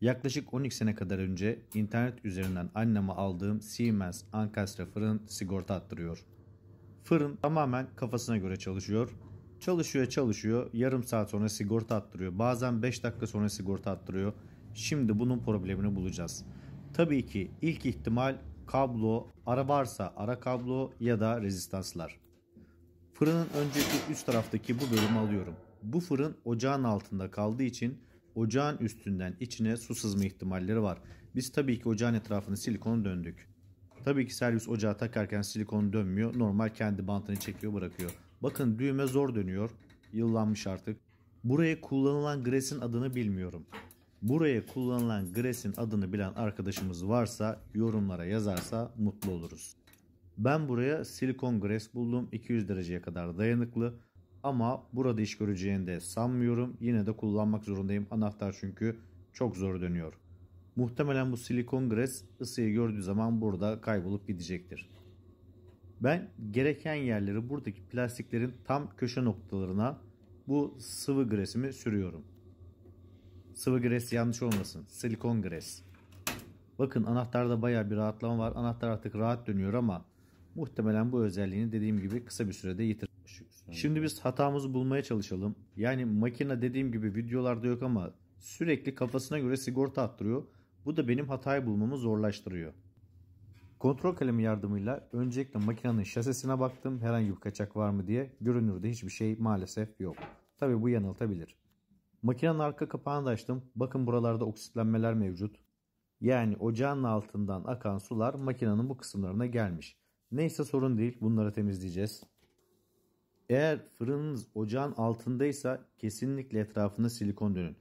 Yaklaşık 12 sene kadar önce internet üzerinden anneme aldığım Siemens Ankastra fırın sigorta attırıyor. Fırın tamamen kafasına göre çalışıyor. Çalışıyor çalışıyor yarım saat sonra sigorta attırıyor. Bazen 5 dakika sonra sigorta attırıyor. Şimdi bunun problemini bulacağız. Tabii ki ilk ihtimal kablo, ara varsa ara kablo ya da rezistanslar. Fırının önceki üst taraftaki bu bölümü alıyorum. Bu fırın ocağın altında kaldığı için ocağın üstünden içine su sızma ihtimalleri var. Biz tabii ki ocağın etrafını silikon döndük. Tabii ki servis ocağı takarken silikon dönmüyor. Normal kendi bantını çekiyor bırakıyor. Bakın düğme zor dönüyor. Yıllanmış artık. Buraya kullanılan gresin adını bilmiyorum. Buraya kullanılan gresin adını bilen arkadaşımız varsa yorumlara yazarsa mutlu oluruz. Ben buraya silikon gres buldum. 200 dereceye kadar dayanıklı. Ama burada iş göreceğini de sanmıyorum. Yine de kullanmak zorundayım. Anahtar çünkü çok zor dönüyor. Muhtemelen bu silikon gres ısıyı gördüğü zaman burada kaybolup gidecektir. Ben gereken yerleri buradaki plastiklerin tam köşe noktalarına bu sıvı gresimi sürüyorum. Sıvı gres yanlış olmasın. Silikon gres. Bakın anahtarda baya bir rahatlama var. Anahtar artık rahat dönüyor ama muhtemelen bu özelliğini dediğim gibi kısa bir sürede yitir. Şimdi biz hatamızı bulmaya çalışalım. Yani makine dediğim gibi videolarda yok ama sürekli kafasına göre sigorta attırıyor. Bu da benim hatayı bulmamı zorlaştırıyor. Kontrol kalemi yardımıyla öncelikle makinenin şasesine baktım herhangi bir kaçak var mı diye. Görünürde hiçbir şey maalesef yok. Tabi bu yanıltabilir. Makinenin arka kapağını da açtım. Bakın buralarda oksitlenmeler mevcut. Yani ocağın altından akan sular makinenin bu kısımlarına gelmiş. Neyse sorun değil bunları temizleyeceğiz. Eğer fırınınız ocağın altındaysa kesinlikle etrafına silikon dönün.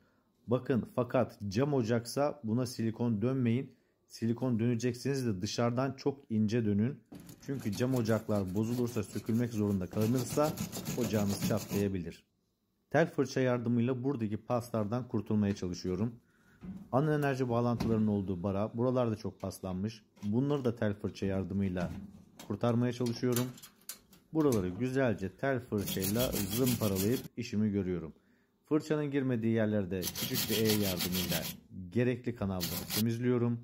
Bakın fakat cam ocaksa buna silikon dönmeyin. Silikon dönecekseniz de dışarıdan çok ince dönün. Çünkü cam ocaklar bozulursa sökülmek zorunda kalınırsa ocağınız çatlayabilir. Tel fırça yardımıyla buradaki paslardan kurtulmaya çalışıyorum. Ana enerji bağlantılarının olduğu bara buralarda çok paslanmış. Bunları da tel fırça yardımıyla kurtarmaya çalışıyorum. Buraları güzelce tel fırçayla zımparalayıp işimi görüyorum. Fırçanın girmediği yerlerde küçük bir E yardımıyla gerekli kanalları temizliyorum.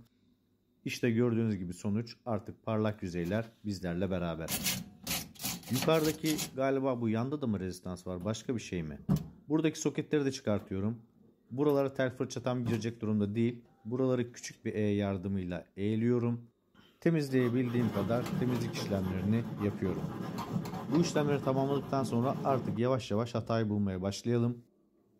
İşte gördüğünüz gibi sonuç artık parlak yüzeyler bizlerle beraber. Yukarıdaki galiba bu yanda da mı rezistans var başka bir şey mi? Buradaki soketleri de çıkartıyorum. Buralara tel fırça tam girecek durumda değil. Buraları küçük bir E yardımıyla eğiliyorum. Temizleyebildiğim kadar temizlik işlemlerini yapıyorum. Bu işlemleri tamamladıktan sonra artık yavaş yavaş hatayı bulmaya başlayalım.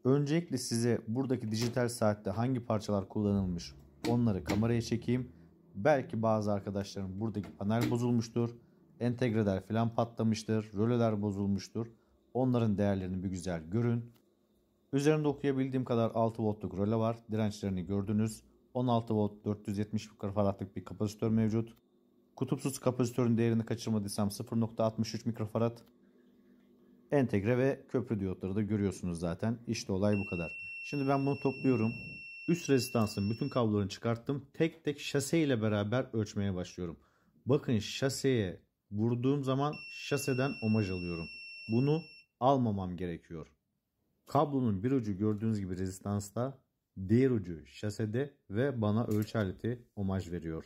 Öncelikle size buradaki dijital saatte hangi parçalar kullanılmış onları kameraya çekeyim. Belki bazı arkadaşların buradaki panel bozulmuştur. Entegreler falan patlamıştır. Röleler bozulmuştur. Onların değerlerini bir güzel görün. Üzerinde okuyabildiğim kadar 6 voltluk röle var. Dirençlerini gördünüz. 16 volt 470 mikrofaradlık bir kapasitör mevcut. Kutupsuz kapasitörün değerini kaçırmadıysam 0.63 mikrofarad. Entegre ve köprü diyotları da görüyorsunuz zaten. İşte olay bu kadar. Şimdi ben bunu topluyorum. Üst rezistansın bütün kablolarını çıkarttım. Tek tek şase ile beraber ölçmeye başlıyorum. Bakın şaseye vurduğum zaman şaseden omaj alıyorum. Bunu almamam gerekiyor. Kablonun bir ucu gördüğünüz gibi rezistansta diğer ucu şasede ve bana ölçü aleti omaj veriyor.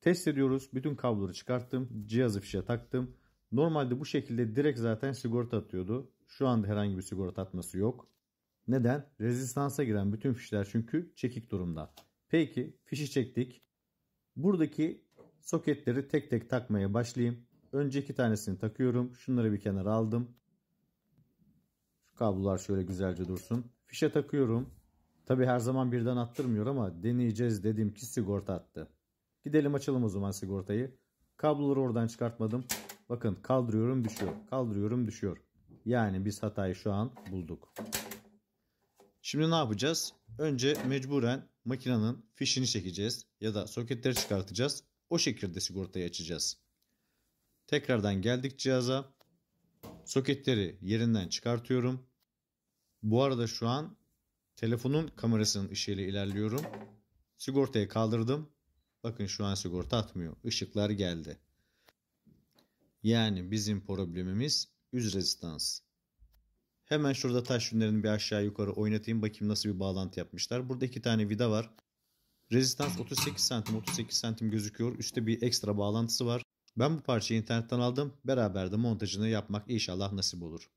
Test ediyoruz. Bütün kabloları çıkarttım. Cihazı fişe taktım. Normalde bu şekilde direkt zaten sigorta atıyordu. Şu anda herhangi bir sigorta atması yok. Neden? Rezistansa giren bütün fişler çünkü çekik durumda. Peki fişi çektik. Buradaki soketleri tek tek takmaya başlayayım. Önce iki tanesini takıyorum. Şunları bir kenara aldım. Şu kablolar şöyle güzelce dursun. Fişe takıyorum. Tabi her zaman birden attırmıyor ama deneyeceğiz dedim ki sigorta attı. Gidelim açalım o zaman sigortayı. Kabloları oradan çıkartmadım. Bakın kaldırıyorum düşüyor. Kaldırıyorum düşüyor. Yani biz hatayı şu an bulduk. Şimdi ne yapacağız? Önce mecburen makinenin fişini çekeceğiz ya da soketleri çıkartacağız. O şekilde sigortayı açacağız. Tekrardan geldik cihaza. Soketleri yerinden çıkartıyorum. Bu arada şu an Telefonun kamerasının ışığıyla ilerliyorum. Sigortayı kaldırdım. Bakın şu an sigorta atmıyor. Işıklar geldi. Yani bizim problemimiz üz rezistans. Hemen şurada taş yünlerini bir aşağı yukarı oynatayım. Bakayım nasıl bir bağlantı yapmışlar. Burada iki tane vida var. Rezistans 38 santim 38 santim gözüküyor. Üste bir ekstra bağlantısı var. Ben bu parçayı internetten aldım. Beraber de montajını yapmak inşallah nasip olur.